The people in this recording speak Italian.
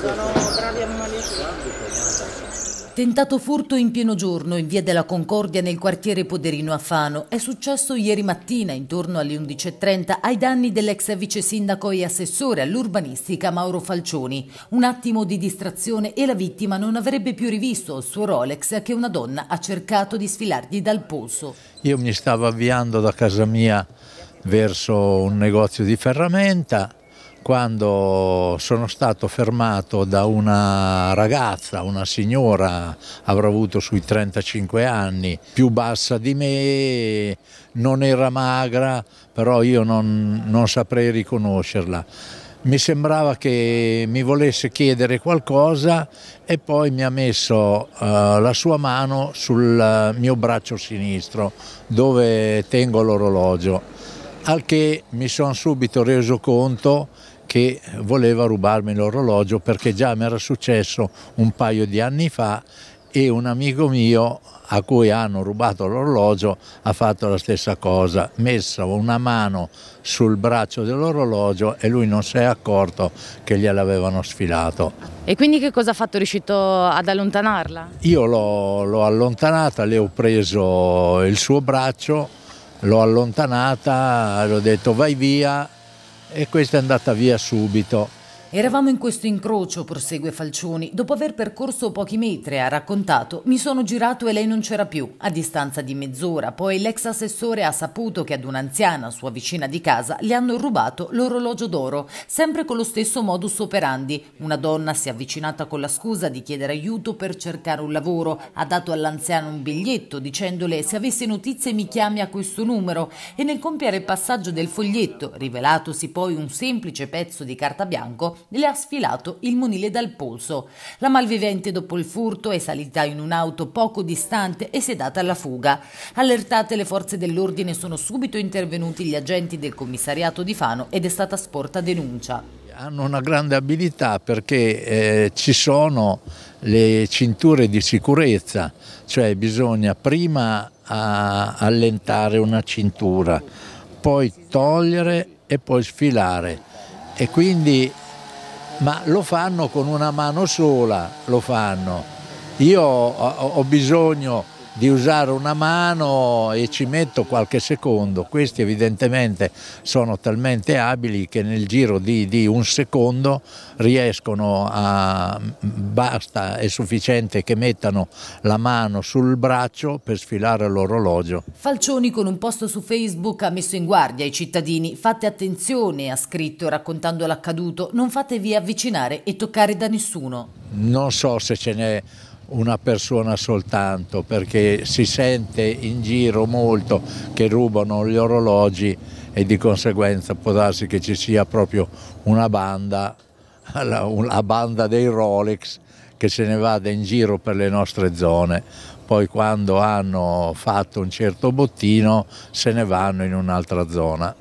sono gravi ammalati. Tentato furto in pieno giorno in via della Concordia nel quartiere Poderino a Fano è successo ieri mattina intorno alle 11.30 ai danni dell'ex vice sindaco e assessore all'urbanistica Mauro Falcioni. Un attimo di distrazione e la vittima non avrebbe più rivisto il suo Rolex che una donna ha cercato di sfilargli dal polso. Io mi stavo avviando da casa mia verso un negozio di ferramenta quando sono stato fermato da una ragazza, una signora, avrà avuto sui 35 anni, più bassa di me, non era magra, però io non, non saprei riconoscerla. Mi sembrava che mi volesse chiedere qualcosa e poi mi ha messo uh, la sua mano sul mio braccio sinistro dove tengo l'orologio, al che mi sono subito reso conto che voleva rubarmi l'orologio perché già mi era successo un paio di anni fa e un amico mio a cui hanno rubato l'orologio ha fatto la stessa cosa, messa una mano sul braccio dell'orologio e lui non si è accorto che gliel'avevano sfilato. E quindi che cosa ha fatto? Riuscito ad allontanarla? Io l'ho allontanata, le ho preso il suo braccio, l'ho allontanata, le ho detto vai via e questa è andata via subito. Eravamo in questo incrocio, prosegue Falcioni. Dopo aver percorso pochi metri, ha raccontato, mi sono girato e lei non c'era più. A distanza di mezz'ora, poi l'ex assessore ha saputo che ad un'anziana, sua vicina di casa, le hanno rubato l'orologio d'oro, sempre con lo stesso modus operandi. Una donna si è avvicinata con la scusa di chiedere aiuto per cercare un lavoro, ha dato all'anziana un biglietto dicendole se avesse notizie mi chiami a questo numero e nel compiere il passaggio del foglietto, rivelatosi poi un semplice pezzo di carta bianco, le ha sfilato il monile dal polso. La malvivente dopo il furto è salita in un'auto poco distante e si è data alla fuga. Allertate le forze dell'ordine sono subito intervenuti gli agenti del commissariato di Fano ed è stata sporta denuncia hanno una grande abilità perché eh, ci sono le cinture di sicurezza, cioè bisogna prima allentare una cintura, poi togliere e poi sfilare e quindi ma lo fanno con una mano sola, lo fanno. Io ho, ho bisogno di usare una mano e ci metto qualche secondo, questi evidentemente sono talmente abili che nel giro di, di un secondo riescono a, basta, è sufficiente che mettano la mano sul braccio per sfilare l'orologio. Falcioni con un post su Facebook ha messo in guardia i cittadini, fate attenzione, ha scritto raccontando l'accaduto, non fatevi avvicinare e toccare da nessuno. Non so se ce n'è una persona soltanto perché si sente in giro molto che rubano gli orologi e di conseguenza può darsi che ci sia proprio una banda, la, la banda dei Rolex che se ne vada in giro per le nostre zone, poi quando hanno fatto un certo bottino se ne vanno in un'altra zona.